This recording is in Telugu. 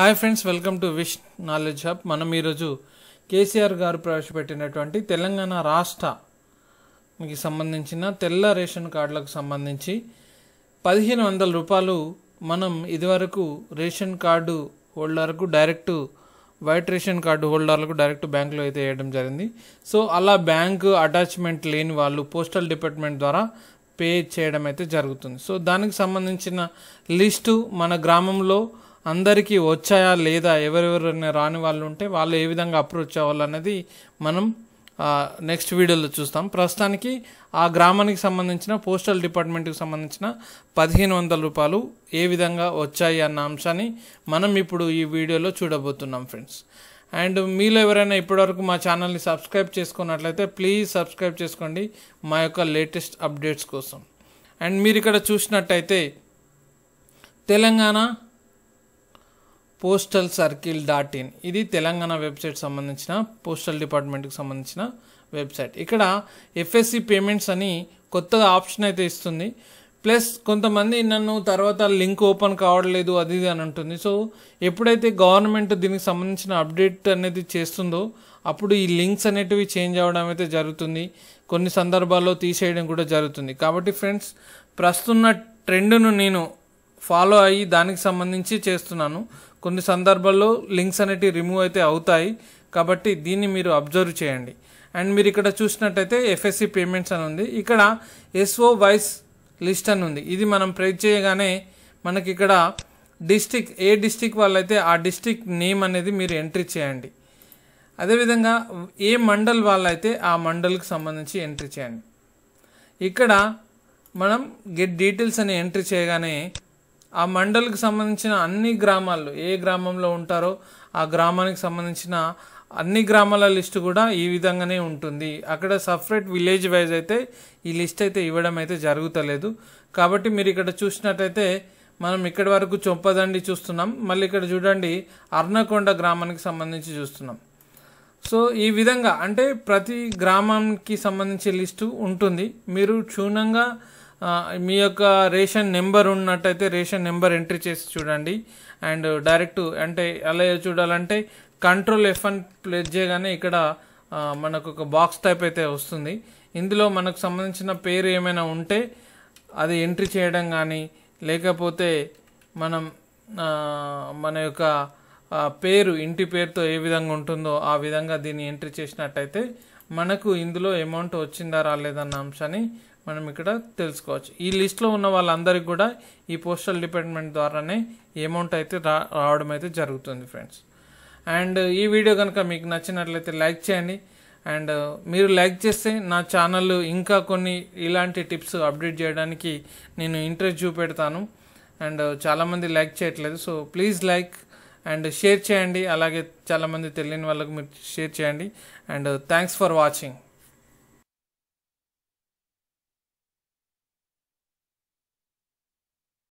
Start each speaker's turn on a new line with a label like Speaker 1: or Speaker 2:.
Speaker 1: hi friends welcome to wish knowledge hub మనం ఈరోజు కేసీఆర్ గారు ప్రవేశపెట్టినటువంటి తెలంగాణ రాష్ట్రకి సంబంధించిన తెల్ల రేషన్ కార్డులకు సంబంధించి పదిహేను వందల రూపాయలు మనం ఇదివరకు రేషన్ కార్డు హోల్డర్కు డైరెక్ట్ వైట్ రేషన్ కార్డు హోల్డర్లకు డైరెక్ట్ బ్యాంకులో అయితే వేయడం జరిగింది సో అలా బ్యాంకు అటాచ్మెంట్ లేని వాళ్ళు పోస్టల్ డిపార్ట్మెంట్ ద్వారా పే చేయడం అయితే జరుగుతుంది సో దానికి సంబంధించిన లిస్టు మన గ్రామంలో అందరికీ వచ్చాయా లేదా ఎవరెవరు రాని వాళ్ళు ఉంటే వాళ్ళు ఏ విధంగా అప్రోచ్ అవ్వాలి అనేది మనం నెక్స్ట్ వీడియోలో చూస్తాం ప్రస్తుతానికి ఆ గ్రామానికి సంబంధించిన పోస్టల్ డిపార్ట్మెంట్కి సంబంధించిన పదిహేను వందల రూపాయలు ఏ విధంగా వచ్చాయి అన్న అంశాన్ని మనం ఇప్పుడు ఈ వీడియోలో చూడబోతున్నాం ఫ్రెండ్స్ అండ్ మీలో ఎవరైనా ఇప్పటివరకు మా ఛానల్ని సబ్స్క్రైబ్ చేసుకున్నట్లయితే ప్లీజ్ సబ్స్క్రైబ్ చేసుకోండి మా యొక్క లేటెస్ట్ అప్డేట్స్ కోసం అండ్ మీరు ఇక్కడ చూసినట్టయితే Telangana postal circle dot in ఇది తెలంగాణ వెబ్సైట్ సంబంధించిన పోస్టల్ డిపార్ట్మెంట్కి సంబంధించిన వెబ్సైట్ ఇక్కడ ఎఫ్ఎస్సి పేమెంట్స్ అని కొత్తగా ఆప్షన్ అయితే ఇస్తుంది ప్లస్ కొంతమంది నన్ను తర్వాత లింక్ ఓపెన్ కావట్లేదు అది ఇది అని ఉంటుంది సో ఎప్పుడైతే గవర్నమెంట్ దీనికి సంబంధించిన అప్డేట్ అనేది చేస్తుందో అప్పుడు ఈ లింక్స్ అనేటివి చేంజ్ అవ్వడం అయితే జరుగుతుంది కొన్ని సందర్భాల్లో తీసేయడం కూడా జరుగుతుంది కాబట్టి ఫ్రెండ్స్ ప్రస్తున్న ట్రెండ్ను నేను ఫాలో అయ్యి దానికి సంబంధించి చేస్తున్నాను కొన్ని సందర్భాల్లో లింక్స్ అనేటివి రిమూవ్ అయితే అవుతాయి కాబట్టి దీన్ని మీరు అబ్జర్వ్ చేయండి అండ్ మీరు ఇక్కడ చూసినట్టయితే ఎఫ్ఎస్సి పేమెంట్స్ అని ఉంది ఇక్కడ ఎస్ఓ వైస్ లిస్ట్ అని ఉంది ఇది మనం ప్రెస్ చేయగానే మనకి ఇక్కడ డిస్టిక్ ఏ డిస్టిక్ వాళ్ళైతే ఆ డిస్టిక్ నేమ్ అనేది మీరు ఎంట్రీ చేయండి అదేవిధంగా ఏ మండల్ వాళ్ళైతే ఆ మండల్కి సంబంధించి ఎంట్రీ చేయండి ఇక్కడ మనం గెట్ డీటెయిల్స్ అని ఎంట్రీ చేయగానే ఆ మండలికి సంబంధించిన అన్ని గ్రామాల్లో ఏ గ్రామంలో ఉంటారో ఆ గ్రామానికి సంబంధించిన అన్ని గ్రామాల లిస్టు కూడా ఈ విధంగానే ఉంటుంది అక్కడ సపరేట్ విలేజ్ వైజ్ అయితే ఈ లిస్ట్ అయితే ఇవ్వడం అయితే జరుగుతలేదు కాబట్టి మీరు ఇక్కడ చూసినట్టయితే మనం ఇక్కడి వరకు చొంపదండి చూస్తున్నాం మళ్ళీ ఇక్కడ చూడండి అర్నకొండ గ్రామానికి సంబంధించి చూస్తున్నాం సో ఈ విధంగా అంటే ప్రతి గ్రామానికి సంబంధించి లిస్టు ఉంటుంది మీరు క్షుణ్ణంగా మీ యొక్క రేషన్ నెంబర్ ఉన్నట్టయితే రేషన్ నెంబర్ ఎంట్రీ చేసి చూడండి అండ్ డైరెక్ట్ అంటే అలా చూడాలంటే కంట్రోల్ ఎఫ్ అని ప్లేస్ చేయగానే ఇక్కడ మనకు ఒక బాక్స్ టైప్ అయితే వస్తుంది ఇందులో మనకు సంబంధించిన పేరు ఏమైనా ఉంటే అది ఎంట్రీ చేయడం కానీ లేకపోతే మనం మన యొక్క పేరు ఇంటి పేరుతో ఏ విధంగా ఉంటుందో ఆ విధంగా దీన్ని ఎంట్రీ చేసినట్టయితే మనకు ఇందులో అమౌంట్ వచ్చిందా రాలేదన్న అంశాన్ని మనం ఇక్కడ తెలుసుకోవచ్చు ఈ లిస్ట్లో ఉన్న వాళ్ళందరికీ కూడా ఈ పోస్టల్ డిపార్ట్మెంట్ ద్వారానే అమౌంట్ అయితే రా రావడం అయితే జరుగుతుంది ఫ్రెండ్స్ అండ్ ఈ వీడియో కనుక మీకు నచ్చినట్లయితే లైక్ చేయండి అండ్ మీరు లైక్ చేస్తే నా ఛానల్ ఇంకా కొన్ని ఇలాంటి టిప్స్ అప్డేట్ చేయడానికి నేను ఇంట్రెస్ట్ చూపెడతాను అండ్ చాలామంది లైక్ చేయట్లేదు so please like and share చేయండి అలాగే చాలామంది తెలియని వాళ్ళకు మీరు షేర్ చేయండి అండ్ థ్యాంక్స్ ఫర్ వాచింగ్